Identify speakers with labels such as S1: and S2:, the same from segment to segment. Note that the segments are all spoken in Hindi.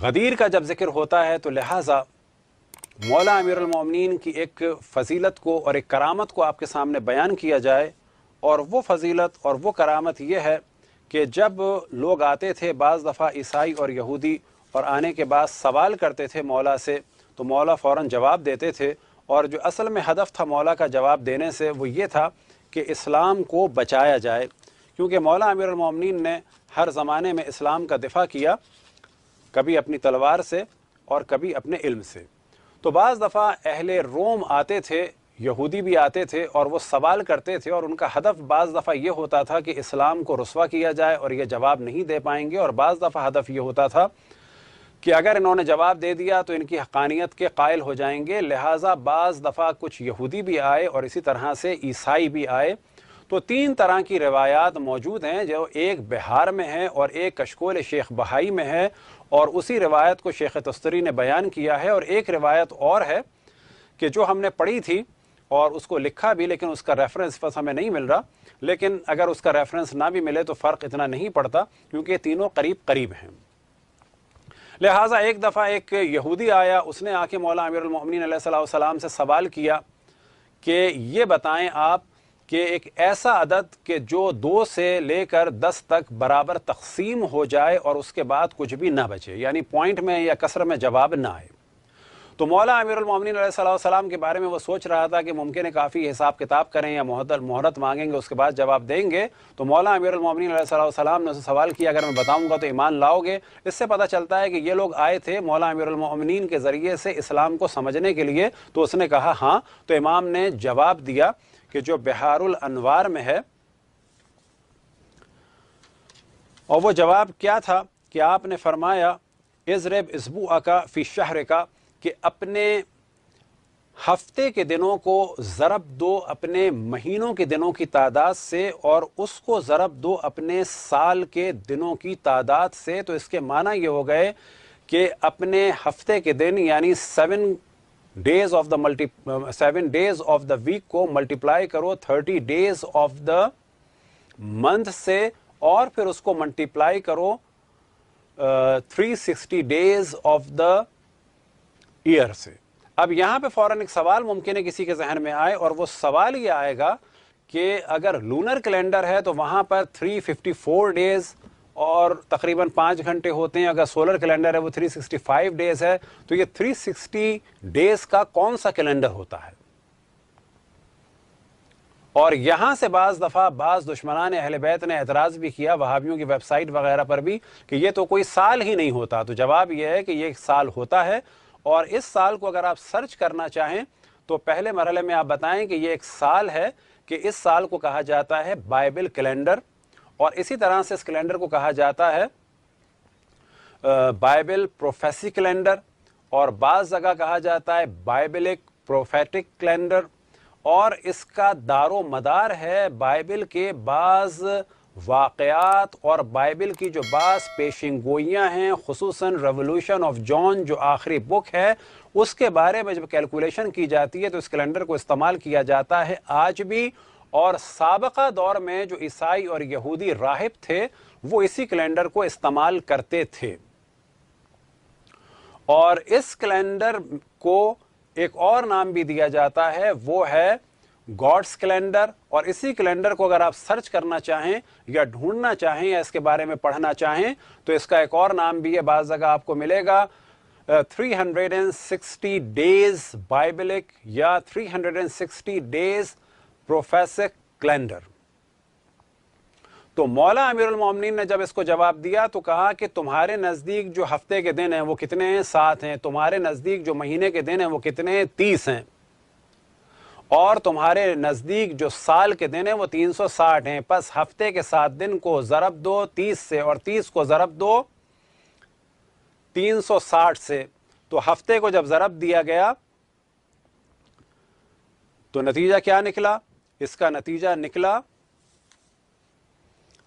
S1: गदीर का जब जिक्र होता है तो लिहाजा मौला अमीरमिन की एक फजीलत को और एक करामत को आपके सामने बयान किया जाए और वो फजीलत और वो करामत यह है कि जब लोग आते थे बज़ दफ़ा ईसाई और यहूदी और आने के बाद सवाल करते थे मौला से तो मौला फ़ौर जवाब देते थे और जो असल में हदफ था मौला का जवाब देने से वो ये था कि इस्लाम को बचाया जाए क्योंकि मौला अमीरमिन ने हर ज़माने में इस्लाम का दिफा किया कभी अपनी तलवार से और कभी अपने इल्म से तो बज़ दफ़ा अहले रोम आते थे यहूदी भी आते थे और वो सवाल करते थे और उनका हदफ बज़ दफ़ा ये होता था कि इस्लाम को रसवा किया जाए और ये जवाब नहीं दे पाएंगे और बज़ दफ़ा हदफ ये होता था कि अगर इन्होंने जवाब दे दिया तो इनकी हकानियत के कायल हो जाएंगे लिहाजा बाज़ दफ़ा कुछ यहूदी भी आए और इसी तरह से ईसाई भी आए तो तीन तरह की रवायात मौजूद हैं जो एक बिहार में है और एक कशकोल शेख बहाई में है और उसी रवायत को शेख तस्तरी ने बयान किया है और एक रवायत और है कि जो हमने पढ़ी थी और उसको लिखा भी लेकिन उसका रेफरेंस बस हमें नहीं मिल रहा लेकिन अगर उसका रेफरेंस ना भी मिले तो फ़र्क इतना नहीं पड़ता क्योंकि तीनों करीब करीब हैं लिहाजा एक दफ़ा एक यहूदी आया उसने आके मौला अमीरमिन से सवाल किया कि ये बताएं आप कि एक ऐसा अदद कि जो दो से लेकर दस तक बराबर तकसीम हो जाए और उसके बाद कुछ भी ना बचे यानी पॉइंट में या कसर में जवाब ना आए तो मौला अमीरमिन सलाम के बारे में वो सोच रहा था कि मुमकिन है काफ़ी हिसाब किताब करें या मोहदल मोहरत मांगेंगे उसके बाद जवाब देंगे तो मौला अमीरमिन सलाम ने उसे सवाल किया अगर मैं बताऊंगा तो ईमान लाओगे इससे पता चलता है कि ये लोग आए थे मौला अमीरमिन के ज़रिए से इस्लाम को समझने के लिए तो उसने कहा हाँ तो इमाम ने जवाब दिया कि जो बिहारुल अनवार में है और वो जवाब क्या था कि आपने फरमाया इजरब इसबू का फ़ी शहर का कि अपने हफ्ते के दिनों को ज़रब दो अपने महीनों के दिनों की तादाद से और उसको ज़रब दो अपने साल के दिनों की तादाद से तो इसके माना ये हो गए कि अपने हफ्ते के दिन यानी seven days of the multi seven days of the week को मल्टीप्लाई करो thirty days of the month से और फिर उसको मल्टीप्लाई करो three sixty days of the year से अब यहां पे फौरन एक सवाल मुमकिन है किसी के जहन में आए और वो सवाल ये आएगा कि अगर लूनर कैलेंडर है तो वहां पर 354 डेज और तकरीबन पाँच घंटे होते हैं अगर सोलर कैलेंडर है वो 365 डेज है तो ये 360 डेज का कौन सा कैलेंडर होता है और यहाँ से बाज़ दफ़ा बाज़ दुश्मनान अहल बैत ने एतराज़ भी किया वहावियों की वेबसाइट वगैरह पर भी कि ये तो कोई साल ही नहीं होता तो जवाब यह है कि ये साल होता है और इस साल को अगर आप सर्च करना चाहें तो पहले मरहले में आप बताएं कि ये एक साल है कि इस साल को कहा जाता है बाइबल कैलेंडर और इसी तरह से इस कैलेंडर को कहा जाता है बाइबल प्रोफेसी कैलेंडर और बाज़ जगह कहा जाता है बाइबल एक प्रोफेटिक कैलेंडर और इसका दारो मदार है बाइबल के बाज़ वाकयात और बाइबल की जो बास पेशिंग गोइयाँ हैं खसूस रेवोल्यूशन ऑफ जॉन जो आखिरी बुक है उसके बारे में जब कैलकुलेशन की जाती है तो इस कैलेंडर को इस्तेमाल किया जाता है आज भी और सबका दौर में जो ईसाई और यहूदी राहिब थे वो इसी कैलेंडर को इस्तेमाल करते थे और इस कैलेंडर को एक और नाम भी दिया जाता है वो है गॉड्स कैलेंडर और इसी कैलेंडर को अगर आप सर्च करना चाहें या ढूंढना चाहें या इसके बारे में पढ़ना चाहें तो इसका एक और नाम भी है बाज़ जगह आपको मिलेगा three hundred and sixty days biblical या three hundred and sixty days prophetic calendar तो मौला अमीर उलमिन ने जब इसको जवाब दिया तो कहा कि तुम्हारे नज़दीक जो हफ्ते के दिन हैं वो कितने हैं सात हैं तुम्हारे नज़दीक जो महीने के दिन हैं वो कितने हैं तीस हैं और तुम्हारे नज़दीक जो साल के दिन हैं वो तीन सौ साठ हैं बस हफ्ते के सात दिन को ज़रब दो तीस से और तीस को ज़रब दो तीन सौ साठ से तो हफ्ते को जब ज़रब दिया गया तो नतीजा क्या निकला इसका नतीजा निकला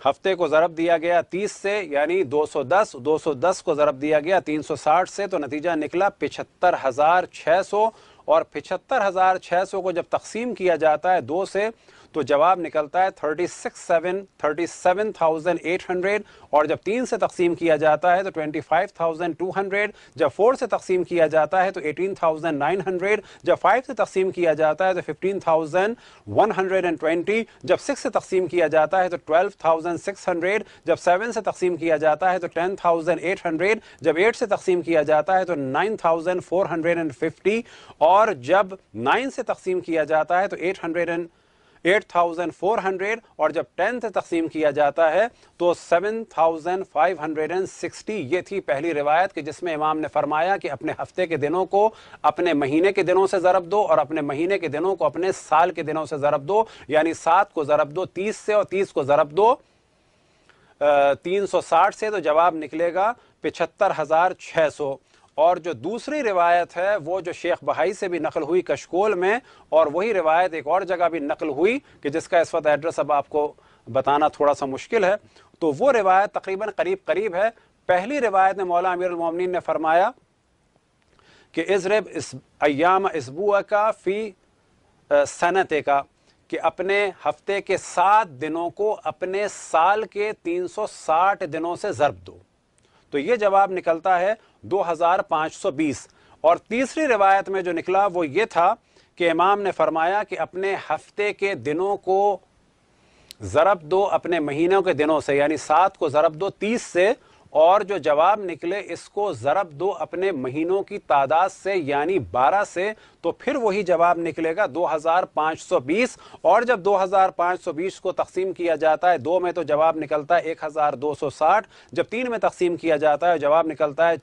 S1: हफ्ते को ज़रब दिया गया 30 से यानी 210 210 को ज़रब दिया गया 360 से तो नतीजा निकला पिछहत्तर हज़ार छह सौ और पिछहत्तर हज़ार छः सौ को जब तकसीम किया जाता है दो से तो जवाब निकलता है thirty six seven thirty seven thousand eight hundred और जब तीन से तकसीम किया जाता है तो twenty five thousand two hundred जब फोर से तकसीम किया जाता है तो एटीन थाउजेंड नाइन हंड्रेड जब फाइव से तकसीम किया जाता है तो fifteen thousand one hundred and twenty जब सिक्स से तकसीम किया जाता है तो ट्वेल्व थाउजेंड सिक्स हंड्रेड जब सेवन से तकसीम किया जाता है तो टेन थाउजेंड एट हंड्रेड जब एट से तकसीम किया जाता है तो nine thousand four hundred and fifty और जब नाइन से तकसीम किया जाता है तो एट हंड्रेड एंड 8,400 और जब टेंथ तकसीम किया जाता है तो 7,560 ये थी पहली रिवायत कि जिसमें इमाम ने फरमाया कि अपने हफ्ते के दिनों को अपने महीने के दिनों से ज़रब दो और अपने महीने के दिनों को अपने साल के दिनों से ज़रब दो यानी सात को ज़रब दो तीस से और तीस को ज़रब दो तीन सौ साठ से तो जवाब निकलेगा पिछहत्तर हज़ार छः सौ और जो दूसरी रिवायत है वो जो शेख बहाई से भी नकल हुई कशकोल में और वही रिवायत एक और जगह भी नकल हुई कि जिसका इस वक्त एड्रेस अब आपको बताना थोड़ा सा मुश्किल है तो वो रिवायत तकरीबन करीब करीब है पहली रिवायत में मौला अमीर अमीरमिन ने फरमाया कि इसरब इस अयाम इसबुआ का फ़ी सनत का कि अपने हफ्ते के सात दिनों को अपने साल के 360 दिनों से ज़रब दो तो ये जवाब निकलता है 2520 और तीसरी रिवायत में जो निकला वो ये था कि इमाम ने फरमाया कि अपने हफ्ते के दिनों को ज़रब दो अपने महीनों के दिनों से यानी सात को ज़रब दो तीस से और जो जवाब निकले इसको ज़रब दो अपने महीनों की तादाद से यानी 12 से तो फिर वही जवाब निकलेगा 2520 और जब 2520 को तकसीम किया जाता है दो में तो जवाब निकलता है 1260 जब तीन में तकसीम किया जाता है जवाब निकलता है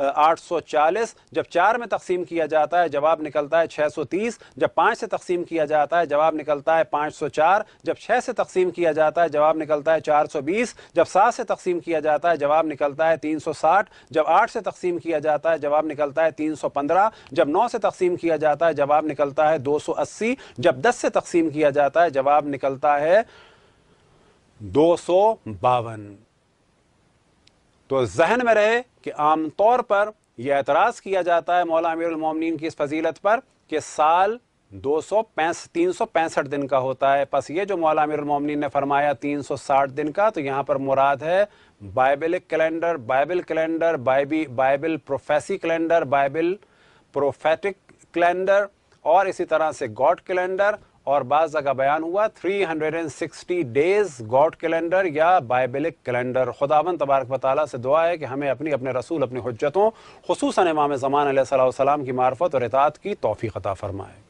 S1: 840 जब चार में तकसीम किया जाता है जवाब निकलता है 630 जब पाँच से तकसीम किया जाता है जवाब निकलता है 504 जब छः से तकसीम किया जाता है जवाब निकलता है 420 जब सात से तकसीम किया जाता है जवाब निकलता है 360 जब आठ से तकसीम किया जाता है जवाब निकलता है 315 जब नौ से तकसीम किया जाता है जवाब निकलता है 280 जब दस से तकसीम किया जाता है जवाब निकलता है दो सौ बावन तो जहन में रहे कि आमतौर पर यह एतराज़ किया जाता है मौला अमीरमिन की इस फजीलत पर कि साल दो सौ पैंस तीन सौ पैंसठ दिन का होता है बस ये जो मौला अमीरमिन ने फरमाया तीन सौ साठ दिन का तो यहाँ पर मुराद है Bible calendar Bible calendar Bible Bible prophecy calendar Bible prophetic calendar और इसी तरह से गॉड कैलेंडर और बाद जगह बयान हुआ 360 डेज गॉड कैलेंडर या बाइबलिक कैलेंडर खुदावन तबारक वाली से दुआ है कि हमें अपनी अपने रसूल अपनी हजतों खसूस इमाम ज़मान सलाम की मार्फत और इतात की तोफ़ी ख़ता फ़रमाए